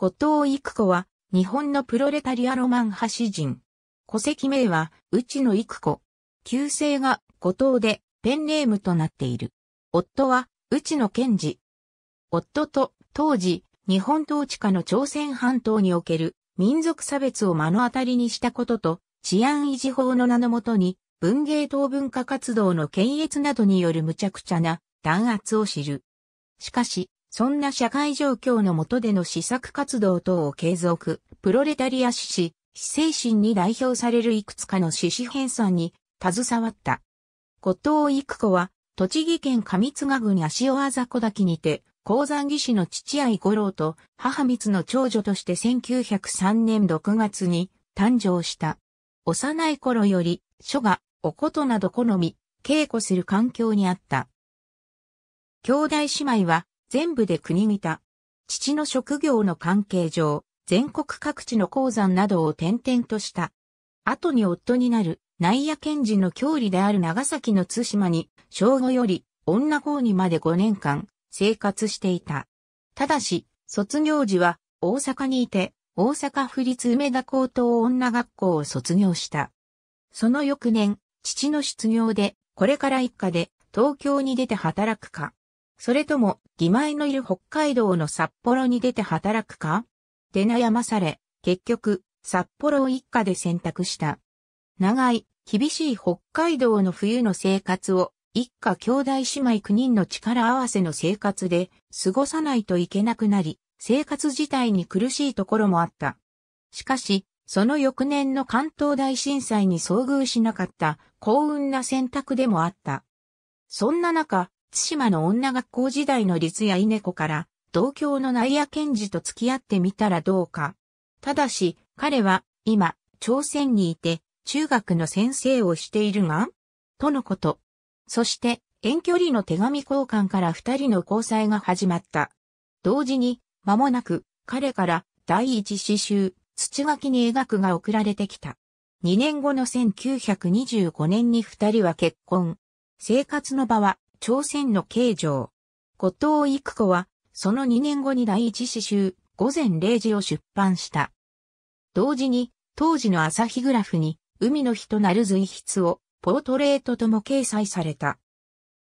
後藤育子は、日本のプロレタリアロマン派詩人。戸籍名は、内野育子。旧姓が、後藤で、ペンネームとなっている。夫は、内野健二。夫と、当時、日本統治下の朝鮮半島における、民族差別を目の当たりにしたことと、治安維持法の名のもとに、文芸等文化活動の検閲などによる無茶苦茶な弾圧を知る。しかし、そんな社会状況の下での施策活動等を継続、プロレタリア史士、非精神に代表されるいくつかの史史編纂に携わった。後藤育子は、栃木県上津賀郡足尾あざ小滝にて、鉱山技師の父愛五郎と母光の長女として1903年6月に誕生した。幼い頃より書がおことなど好み、稽古する環境にあった。兄弟姉妹は全部で国見た。父の職業の関係上、全国各地の鉱山などを転々とした。後に夫になる、内野賢治の郷里である長崎の津島に、正午より女郷にまで5年間、生活していた。ただし、卒業時は、大阪にいて、大阪府立梅田高等女学校を卒業した。その翌年、父の失業で、これから一家で、東京に出て働くか、それとも、義前のいる北海道の札幌に出て働くかで悩まされ、結局、札幌を一家で選択した。長い、厳しい北海道の冬の生活を、一家兄弟姉妹9人の力合わせの生活で過ごさないといけなくなり、生活自体に苦しいところもあった。しかし、その翌年の関東大震災に遭遇しなかった幸運な選択でもあった。そんな中、津島の女学校時代の律や稲子から、同郷の内野賢治と付き合ってみたらどうか。ただし、彼は、今、朝鮮にいて、中学の先生をしているが、とのこと。そして、遠距離の手紙交換から二人の交際が始まった。同時に、間もなく、彼から第一詩集、土垣に描くが送られてきた。二年後の1925年に二人は結婚。生活の場は朝鮮の慶城。後藤育子は、その2年後に第一詩集、午前0時を出版した。同時に、当時の朝日グラフに、海の日となる随筆を、ポートレートとも掲載された。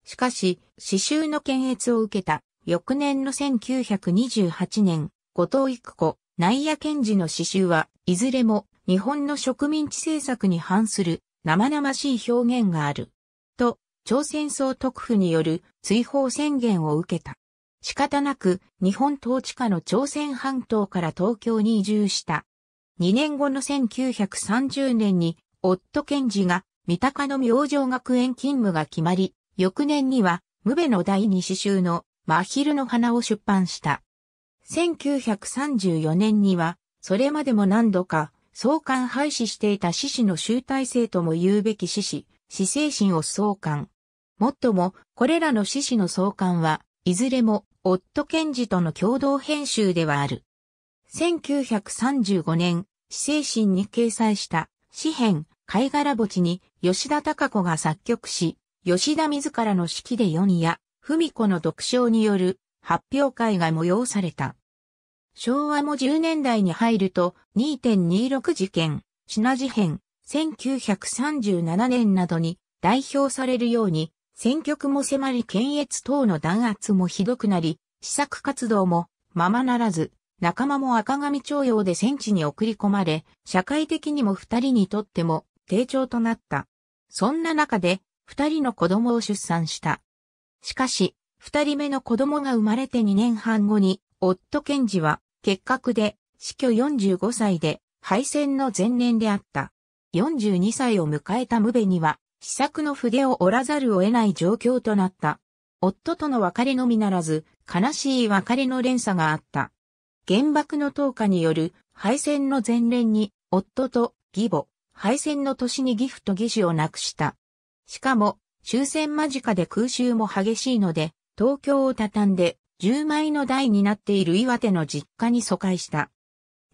しかし、詩集の検閲を受けた、翌年の1928年、後藤育子、内野賢治の詩集は、いずれも、日本の植民地政策に反する、生々しい表現がある。朝鮮総督府による追放宣言を受けた。仕方なく日本統治下の朝鮮半島から東京に移住した。2年後の1930年に夫賢治が三鷹の明星学園勤務が決まり、翌年には無辺の第二詩集の真昼の花を出版した。1934年には、それまでも何度か、創刊廃止していた詩子の集大成とも言うべき詩子、詩精神を創刊。もっとも、これらの詩誌の創刊は、いずれも、夫賢治との共同編集ではある。1935年、死精神に掲載した、詩編、貝殻墓地に、吉田孝子が作曲し、吉田自らの式でで夜や、文子の独唱による、発表会が催された。昭和も10年代に入ると、2.26事件、品事変、1937年などに代表されるように、選挙区も迫り検閲等の弾圧もひどくなり、試作活動もままならず、仲間も赤紙徴用で戦地に送り込まれ、社会的にも二人にとっても低調となった。そんな中で、二人の子供を出産した。しかし、二人目の子供が生まれて二年半後に、夫賢治は、結核で、死去45歳で、敗戦の前年であった。42歳を迎えたムベには、試作の筆を折らざるを得ない状況となった。夫との別れのみならず、悲しい別れの連鎖があった。原爆の投下による敗戦の前連に、夫と義母、敗戦の年に義父と義子を亡くした。しかも、終戦間近で空襲も激しいので、東京を畳んで、十枚の台になっている岩手の実家に疎開した。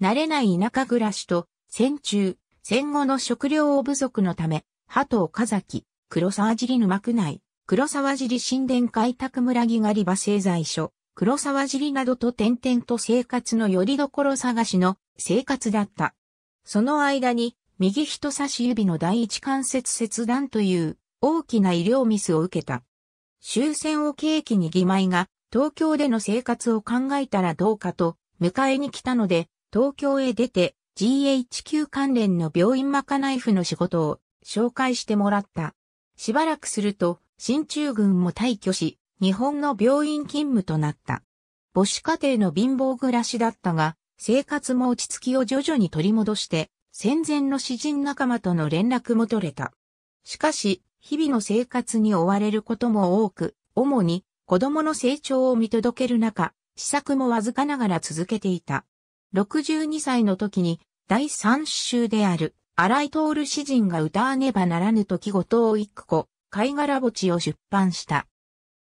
慣れない田舎暮らしと、戦中、戦後の食料不足のため、鳩岡崎、黒沢尻沼区内、黒沢尻神殿開拓村木狩場製材所、黒沢尻などと点々と生活のよりどころ探しの生活だった。その間に、右人差し指の第一関節切断という大きな医療ミスを受けた。終戦を契機に義妹が東京での生活を考えたらどうかと迎えに来たので、東京へ出て GHQ 関連の病院まかナイフの仕事を紹介してもらった。しばらくすると、進駐軍も退去し、日本の病院勤務となった。母子家庭の貧乏暮らしだったが、生活も落ち着きを徐々に取り戻して、戦前の詩人仲間との連絡も取れた。しかし、日々の生活に追われることも多く、主に子供の成長を見届ける中、試作もわずかながら続けていた。62歳の時に第3週集である荒井徹詩人が歌わねばならぬ時ごと一個、貝殻墓地を出版した。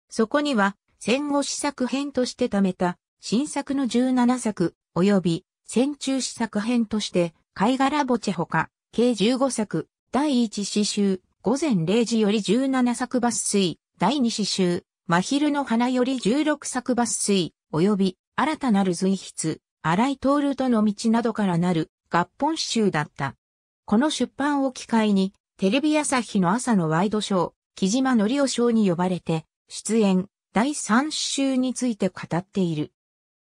そこには、戦後試作編として貯めた、新作の17作、及び、戦中試作編として、貝殻墓地ほか、計15作、第1詩集、午前0時より17作抜粋、第2詩集、真昼の花より16作抜粋、及び、新たなる随筆、荒井徹との道などからなる、合本集だった。この出版を機会に、テレビ朝日の朝のワイドショー、木島のりお賞に呼ばれて、出演、第3週について語っている。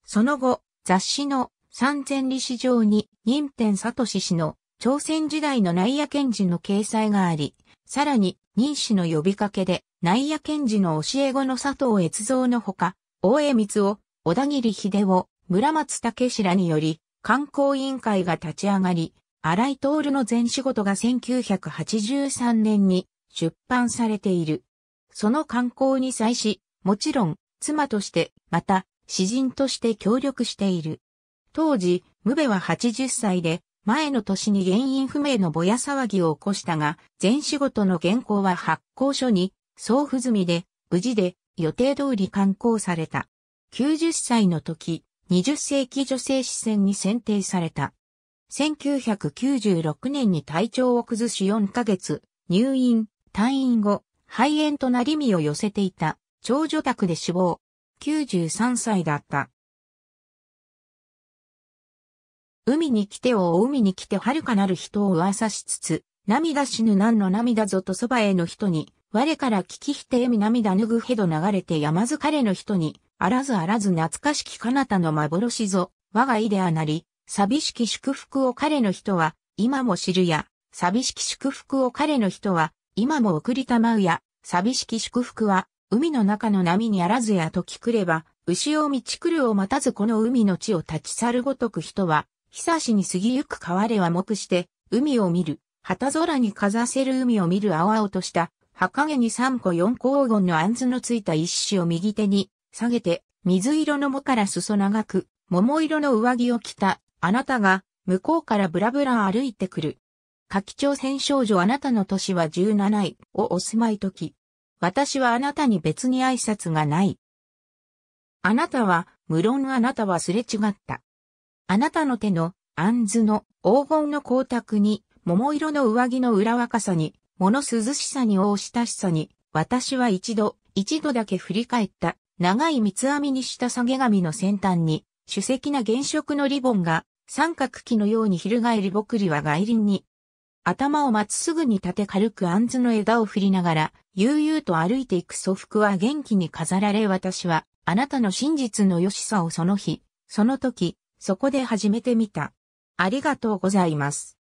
その後、雑誌の三千里市場に、任天聡氏の朝鮮時代の内野賢治の掲載があり、さらに、任氏の呼びかけで、内野賢治の教え子の佐藤越造のほか、大江光夫、小田切秀夫、村松武氏らにより、観光委員会が立ち上がり、新井徹の全仕事が1983年に出版されている。その刊行に際し、もちろん、妻として、また、詩人として協力している。当時、ムベは80歳で、前の年に原因不明のぼや騒ぎを起こしたが、全仕事の原稿は発行書に、送付済みで、無事で、予定通り刊行された。90歳の時、20世紀女性視線に選定された。1996年に体調を崩し4ヶ月、入院、退院後、肺炎となり身を寄せていた、長女宅で死亡。93歳だった。海に来てを海に来て遥かなる人を噂しつつ、涙死ぬ何の涙ぞとそばへの人に、我から聞きしてえみ涙ぬぐへど流れて山疲彼の人に、あらずあらず懐かしき彼方の幻ぞ、我がいであなり、寂しき祝福を彼の人は、今も知るや、寂しき祝福を彼の人は、今も送りたまうや、寂しき祝福は、海の中の波にあらずやと聞くれば、牛を道来るを待たずこの海の地を立ち去るごとく人は、久しに過ぎゆく川れは目して、海を見る、旗空にかざせる海を見る青々とした、墓げに三個四個黄金の杏のついた一子を右手に下げて、水色の藻から裾長く、桃色の上着を着たあなたが、向こうからブラブラ歩いてくる。夏季朝鮮少女あなたの年は17位をお住まいとき。私はあなたに別に挨拶がない。あなたは、無論あなたはすれ違った。あなたの手の、あんずの黄金の光沢に、桃色の上着の裏若さに、物涼しさに大親しさに、私は一度、一度だけ振り返った、長い三つ編みにした下げ髪の先端に、主席な原色のリボンが三角旗のように翻りぼくりは外輪に。頭をまっすぐに立て軽く杏の枝を振りながら、悠々と歩いていく祖服は元気に飾られ私は、あなたの真実の良しさをその日、その時、そこで始めてみた。ありがとうございます。